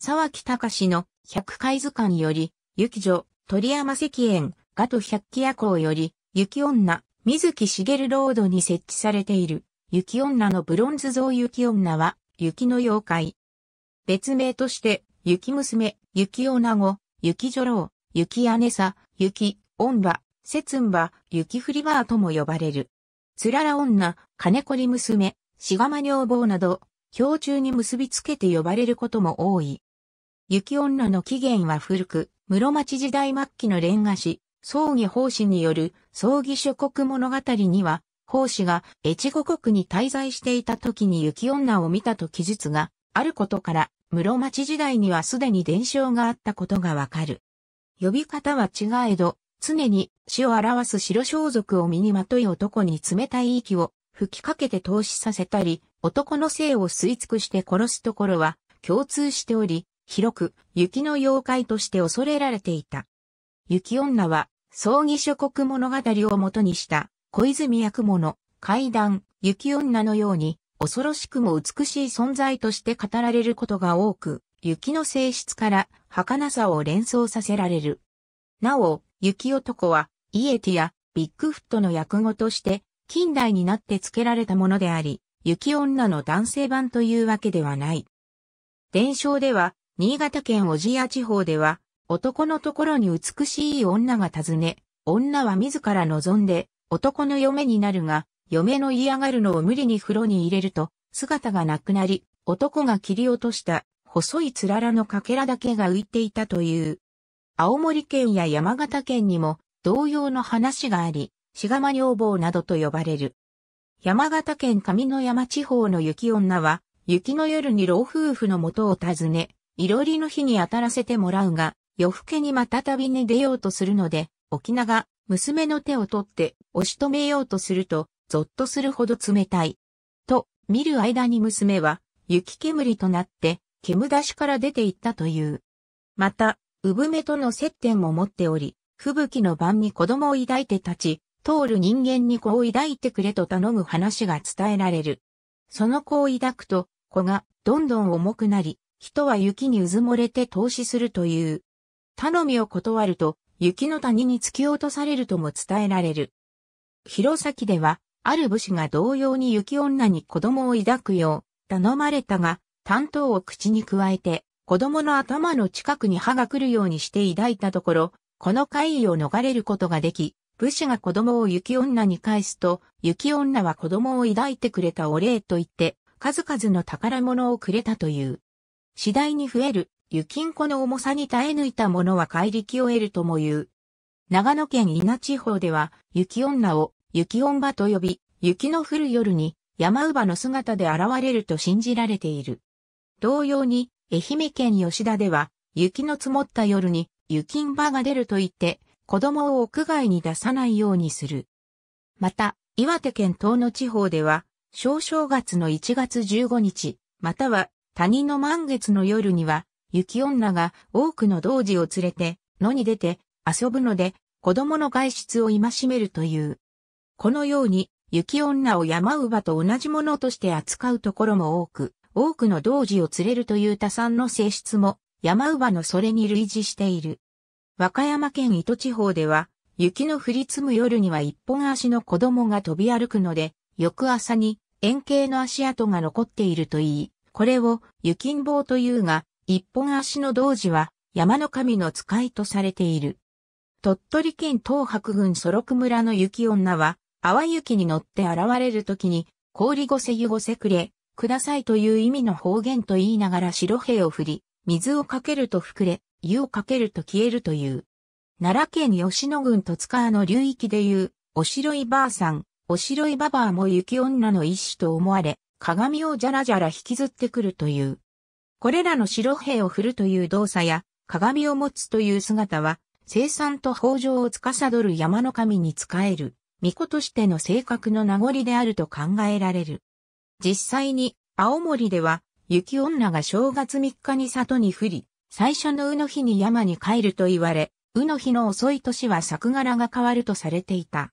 沢木隆の百回図鑑より、雪女、鳥山石園、ガト百鬼夜行より、雪女、水木しげるロードに設置されている、雪女のブロンズ像雪女は、雪の妖怪。別名として、雪娘、雪女子、雪女郎、雪姉さ、雪、女、雪んば、雪降りバーとも呼ばれる。つらら女、金子り娘、しがま女房など、氷柱に結びつけて呼ばれることも多い。雪女の起源は古く、室町時代末期の連歌師、葬儀奉師による葬儀諸国物語には、奉師が越後国に滞在していた時に雪女を見たと記述があることから、室町時代にはすでに伝承があったことがわかる。呼び方は違えど、常に死を表す白装束を身にまとい男に冷たい息を吹きかけて投資させたり、男の性を吸い尽くして殺すところは共通しており、広く雪の妖怪として恐れられていた。雪女は、葬儀諸国物語をもとにした、小泉役者階怪談、雪女のように、恐ろしくも美しい存在として語られることが多く、雪の性質から、儚さを連想させられる。なお、雪男は、イエティや、ビッグフットの訳語として、近代になって付けられたものであり、雪女の男性版というわけではない。伝承では、新潟県小千谷地方では、男のところに美しい女が尋ね、女は自ら望んで、男の嫁になるが、嫁の嫌がるのを無理に風呂に入れると、姿がなくなり、男が切り落とした細いつららのかけらだけが浮いていたという。青森県や山形県にも同様の話があり、しがま女房などと呼ばれる。山形県上野山地方の雪女は、雪の夜に老夫婦の元を訪ね、いろりの日に当たらせてもらうが、夜更けにまた旅に出ようとするので、沖縄、娘の手を取って押し止めようとすると、ぞっとするほど冷たい。と、見る間に娘は、雪煙となって、煙出しから出て行ったという。また、産めとの接点も持っており、吹雪の晩に子供を抱いて立ち、通る人間に子を抱いてくれと頼む話が伝えられる。その子を抱くと、子がどんどん重くなり、人は雪にうずもれて投資するという。頼みを断ると、雪の谷に突き落とされるとも伝えられる。弘前では、ある武士が同様に雪女に子供を抱くよう、頼まれたが、担当を口に加えて、子供の頭の近くに歯が来るようにして抱いたところ、この怪異を逃れることができ、武士が子供を雪女に返すと、雪女は子供を抱いてくれたお礼と言って、数々の宝物をくれたという。次第に増える、ゆきんこの重さに耐え抜いたものは怪力を得るとも言う。長野県稲地方では、雪女を、雪女と呼び、雪の降る夜に、山乳の姿で現れると信じられている。同様に、愛媛県吉田では、雪の積もった夜に、雪ん場が出ると言って、子供を屋外に出さないようにする。また、岩手県東野地方では、小正月の1月15日、または谷の満月の夜には、雪女が多くの童子を連れて、野に出て遊ぶので、子供の外出を戒めるという。このように、雪女を山乳母と同じものとして扱うところも多く、多くの童子を連れるという多産の性質も、山乳母のそれに類似している。和歌山県糸地方では、雪の降り積む夜には一本足の子供が飛び歩くので、翌朝に円形の足跡が残っているといい、これを湯金棒というが、一本足の童子は山の神の使いとされている。鳥取県東白郡ロク村の雪女は、淡雪に乗って現れる時に、氷ごせ湯ごせくれ、くださいという意味の方言と言いながら白兵を振り、水をかけると膨れ、湯をかけると消えるという。奈良県吉野郡戸塚の流域でいう、おしろいばあさん、おしろいばばあも雪女の一種と思われ、鏡をじゃらじゃら引きずってくるという。これらの白兵を振るという動作や、鏡を持つという姿は、生産と豊穣を司る山の神に仕える、巫女としての性格の名残であると考えられる。実際に、青森では、雪女が正月3日に里に降り、最初のうの日に山に帰ると言われ、うの日の遅い年は作柄が変わるとされていた。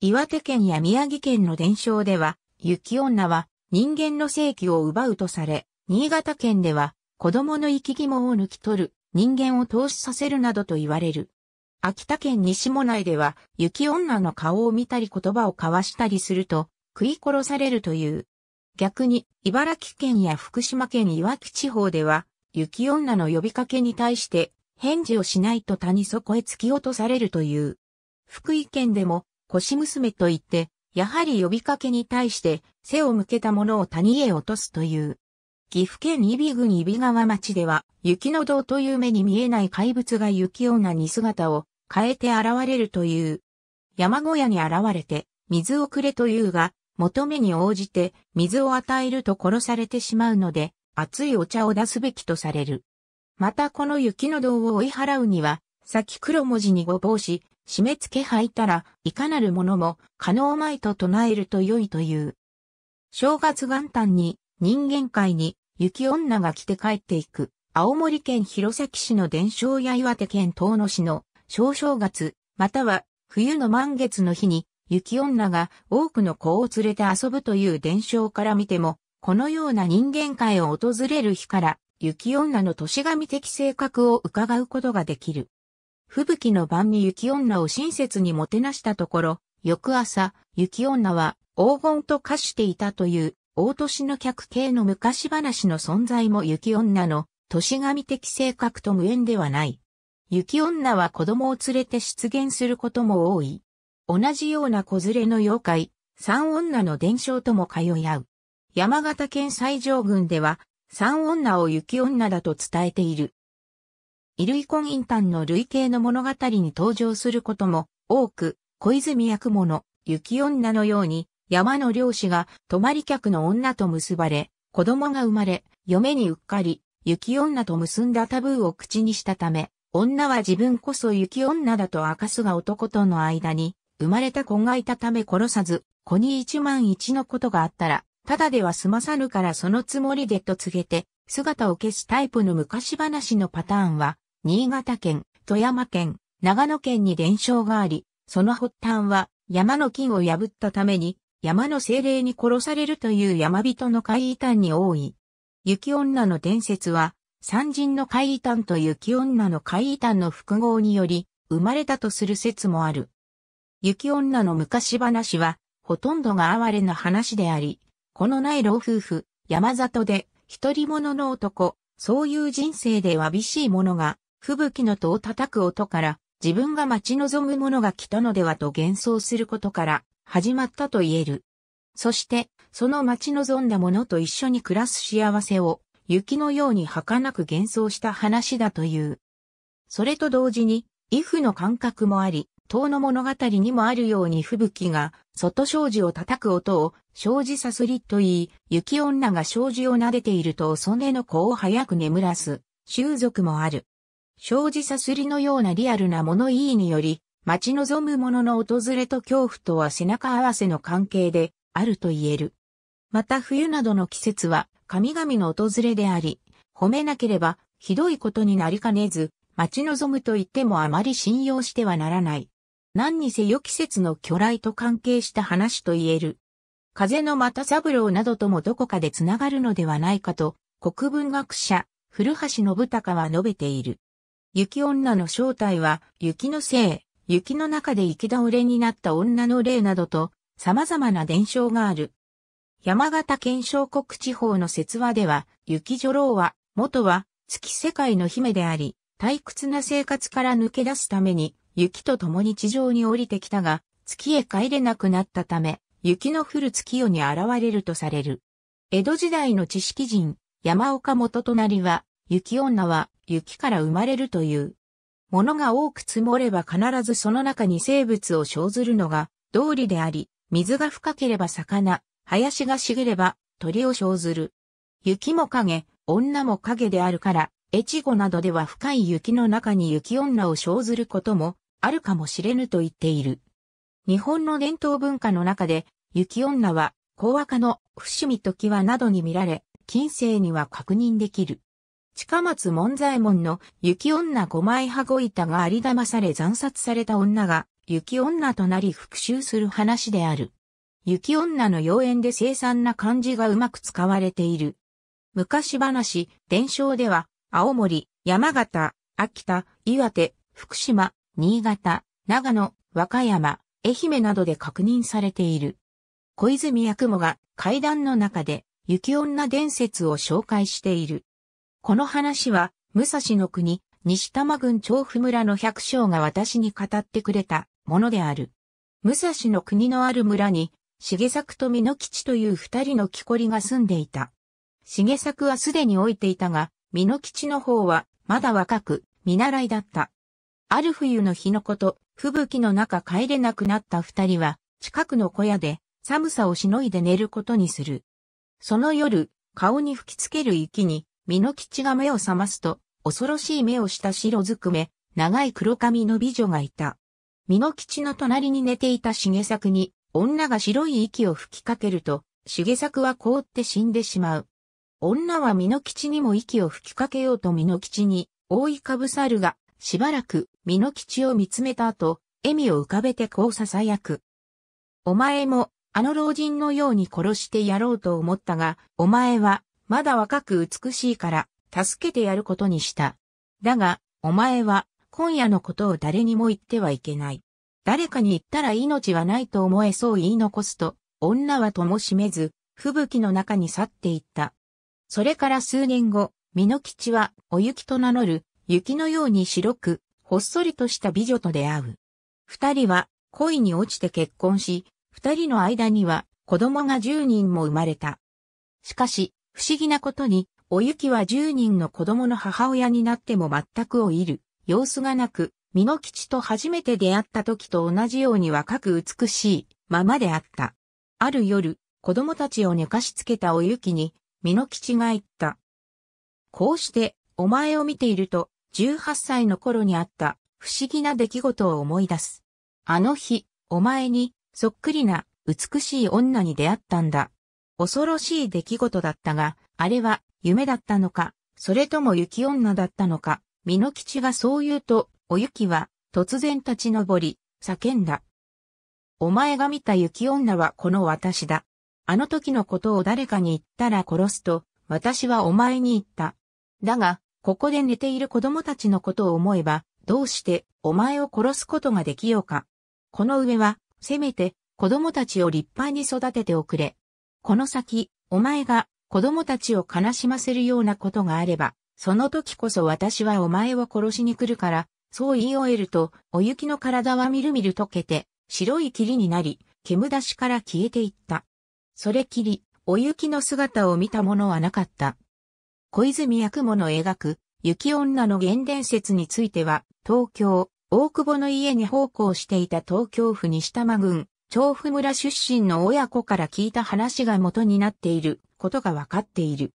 岩手県や宮城県の伝承では、雪女は人間の正規を奪うとされ、新潟県では子供の生き肝を抜き取る、人間を投資させるなどと言われる。秋田県西も内では雪女の顔を見たり言葉を交わしたりすると食い殺されるという。逆に茨城県や福島県いわき地方では雪女の呼びかけに対して返事をしないと谷底へ突き落とされるという。福井県でも腰娘と言ってやはり呼びかけに対して背を向けたものを谷へ落とすという。岐阜県伊比郡伊比川町では、雪の道という目に見えない怪物が雪女に姿を変えて現れるという。山小屋に現れて、水をくれというが、求めに応じて水を与えると殺されてしまうので、熱いお茶を出すべきとされる。またこの雪の道を追い払うには、先黒文字にごぼうし、締め付け吐いたら、いかなるものも可能まいと唱えると良いという。正月元旦に人間界に雪女が来て帰っていく。青森県弘前市の伝承や岩手県遠野市の小正月、または冬の満月の日に雪女が多くの子を連れて遊ぶという伝承から見ても、このような人間界を訪れる日から雪女の年神的性格を伺うことができる。吹雪の晩に雪女を親切にもてなしたところ、翌朝、雪女は黄金と化していたという大年の客系の昔話の存在も雪女の年神的性格と無縁ではない。雪女は子供を連れて出現することも多い。同じような子連れの妖怪、三女の伝承とも通い合う。山形県西条郡では、三女を雪女だと伝えている。衣類婚姻丹の類型の物語に登場することも多く、小泉役者、雪女のように、山の漁師が泊まり客の女と結ばれ、子供が生まれ、嫁にうっかり、雪女と結んだタブーを口にしたため、女は自分こそ雪女だと明かすが男との間に、生まれた子がいたため殺さず、子に一万一のことがあったら、ただでは済まさぬからそのつもりでと告げて、姿を消すタイプの昔話のパターンは、新潟県、富山県、長野県に伝承があり、その発端は山の金を破ったために山の精霊に殺されるという山人の怪異端に多い。雪女の伝説は、山人の怪異端と雪女の怪異端の複合により、生まれたとする説もある。雪女の昔話は、ほとんどが哀れな話であり、このない老夫婦、山里で、一人者の男、そういう人生でわびしい者が、吹雪の戸を叩く音から、自分が待ち望む者が来たのではと幻想することから、始まったと言える。そして、その待ち望んだ者と一緒に暮らす幸せを、雪のように儚く幻想した話だという。それと同時に、イフの感覚もあり、遠の物語にもあるように吹雪が、外障子を叩く音を、障子さすりと言い、雪女が障子を撫でていると遅根の子を早く眠らす、習俗もある。障子さすりのようなリアルな物言いにより、待ち望む者の訪れと恐怖とは背中合わせの関係であると言える。また冬などの季節は神々の訪れであり、褒めなければひどいことになりかねず、待ち望むと言ってもあまり信用してはならない。何にせよ季節の巨来と関係した話と言える。風の又三郎などともどこかでつながるのではないかと、国文学者、古橋信孝は述べている。雪女の正体は雪のせい、雪の中で行き倒れになった女の霊などと、様々な伝承がある。山形県小国地方の説話では、雪女郎は、元は、月世界の姫であり、退屈な生活から抜け出すために、雪と共に地上に降りてきたが、月へ帰れなくなったため、雪の降る月夜に現れるとされる。江戸時代の知識人、山岡元隣は、雪女は雪から生まれるという。物が多く積もれば必ずその中に生物を生ずるのが道理であり、水が深ければ魚、林が茂れば鳥を生ずる。雪も影、女も影であるから、越後などでは深い雪の中に雪女を生ずることもあるかもしれぬと言っている。日本の伝統文化の中で、雪女は、高和歌の伏見時はなどに見られ、近世には確認できる。近松門左衛門の雪女五枚羽子板が有騙され惨殺された女が雪女となり復讐する話である。雪女の妖艶で凄惨な漢字がうまく使われている。昔話、伝承では、青森、山形、秋田、岩手、福島、新潟、長野、和歌山、愛媛などで確認されている。小泉八雲が階段の中で雪女伝説を紹介している。この話は、武蔵の国、西多摩郡調布村の百姓が私に語ってくれたものである。武蔵の国のある村に、重作と美濃吉という二人の木こりが住んでいた。重作はすでに老いていたが、美濃吉の方は、まだ若く、見習いだった。ある冬の日のこと、吹雪の中帰れなくなった二人は、近くの小屋で、寒さをしのいで寝ることにする。その夜、顔に吹きつける雪に、美濃吉が目を覚ますと、恐ろしい目をした白ずくめ、長い黒髪の美女がいた。美濃吉の隣に寝ていた茂作に、女が白い息を吹きかけると、茂作は凍って死んでしまう。女は美濃吉にも息を吹きかけようと美濃吉に、覆いかぶさるが、しばらく美濃吉を見つめた後、笑みを浮かべてこう囁く。お前も、あの老人のように殺してやろうと思ったが、お前は、まだ若く美しいから、助けてやることにした。だが、お前は、今夜のことを誰にも言ってはいけない。誰かに言ったら命はないと思えそう言い残すと、女はともしめず、吹雪の中に去っていった。それから数年後、美濃吉は、お雪と名乗る、雪のように白く、ほっそりとした美女と出会う。二人は、恋に落ちて結婚し、二人の間には、子供が十人も生まれた。しかし、不思議なことに、おゆきは十人の子供の母親になっても全く老いる、様子がなく、美濃吉と初めて出会った時と同じように若く美しいままであった。ある夜、子供たちを寝かしつけたおゆきに、美濃吉が言った。こうして、お前を見ていると、十八歳の頃にあった不思議な出来事を思い出す。あの日、お前に、そっくりな美しい女に出会ったんだ。恐ろしい出来事だったが、あれは夢だったのか、それとも雪女だったのか、美濃吉がそう言うと、お雪は突然立ち上り、叫んだ。お前が見た雪女はこの私だ。あの時のことを誰かに言ったら殺すと、私はお前に言った。だが、ここで寝ている子供たちのことを思えば、どうしてお前を殺すことができようか。この上は、せめて子供たちを立派に育てておくれ。この先、お前が子供たちを悲しませるようなことがあれば、その時こそ私はお前を殺しに来るから、そう言い終えると、お雪の体はみるみる溶けて、白い霧になり、煙出しから消えていった。それきり、お雪の姿を見た者はなかった。小泉役もの描く、雪女の原伝説については、東京、大久保の家に奉公していた東京府西多摩郡、調布村出身の親子から聞いた話が元になっていることがわかっている。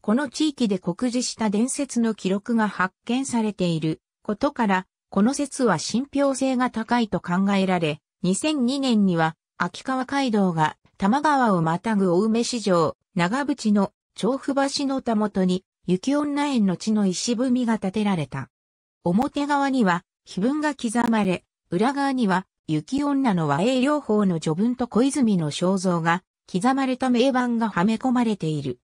この地域で告示した伝説の記録が発見されていることから、この説は信憑性が高いと考えられ、2002年には秋川街道が多摩川をまたぐ大梅市場、長淵の調布橋のたもとに雪女園の地の石踏みが建てられた。表側には碑文が刻まれ、裏側には雪女の和英両方の序文と小泉の肖像が刻まれた名盤がはめ込まれている。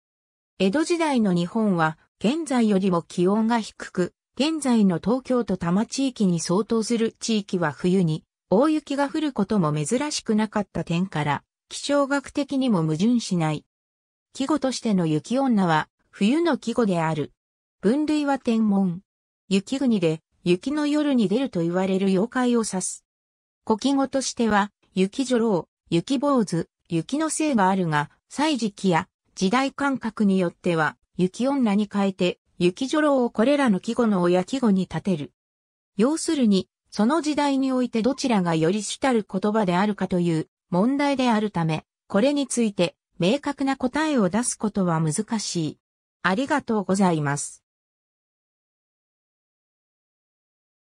江戸時代の日本は現在よりも気温が低く、現在の東京都多摩地域に相当する地域は冬に大雪が降ることも珍しくなかった点から、気象学的にも矛盾しない。季語としての雪女は冬の季語である。分類は天文。雪国で雪の夜に出ると言われる妖怪を指す。古記語としては、雪女郎、雪坊主、雪のせいがあるが、歳時期や時代感覚によっては、雪女に変えて、雪女郎をこれらの季語の親季語に立てる。要するに、その時代においてどちらがより主たる言葉であるかという問題であるため、これについて明確な答えを出すことは難しい。ありがとうございます。